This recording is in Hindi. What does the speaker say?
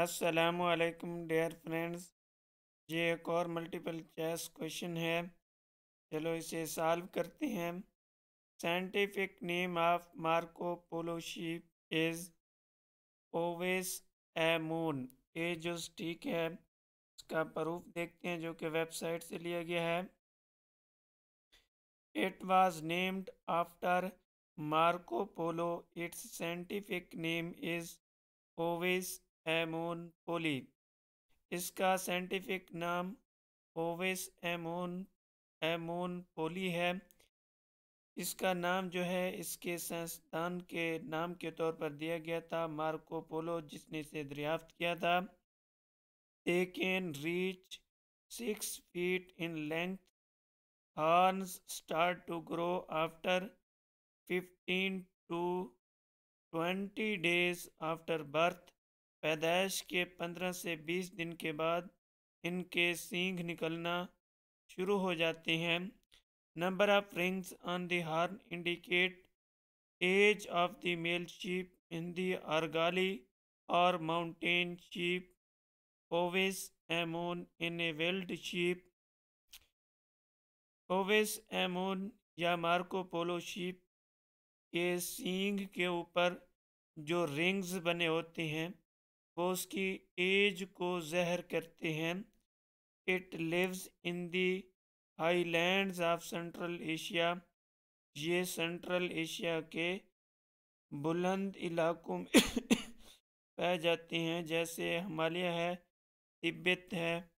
असलकम डियर फ्रेंड्स ये एक और मल्टीपल चॉइस क्वेश्चन है चलो इसे सॉल्व करते हैं scientific name of Marco Polo sheep is ovis ammon ये जो ठीक है इसका प्रूफ देखते हैं जो कि वेबसाइट से लिया गया है it was named after Marco Polo its scientific name is ovis ammon poli इसका साइंटिफिक नाम ओवेस एमोन एमोन पोली है इसका नाम जो है इसके संस्थान के नाम के तौर पर दिया गया था मार्को पोलो जिसने इसे दरियाफ्त किया था they can reach six feet in length horns start to grow after fifteen to twenty days after birth पैदाइश के पंद्रह से बीस दिन के बाद इनके सींग निकलना शुरू हो जाते हैं number of rings on the horn indicate age of the male sheep in the argali और mountain sheep ovis ammon in a wild sheep ovis ammon या मार्को पोलो के सींग के ऊपर जो रिंग्स बने होते हैं वो उसकी एज को जहर करते हैं it lives in the highlands of Central Asia ये सेंट्रल एशिया के बुलंद इलाकों में पाए जाते हैं जैसे हमालिया है तिब्बत है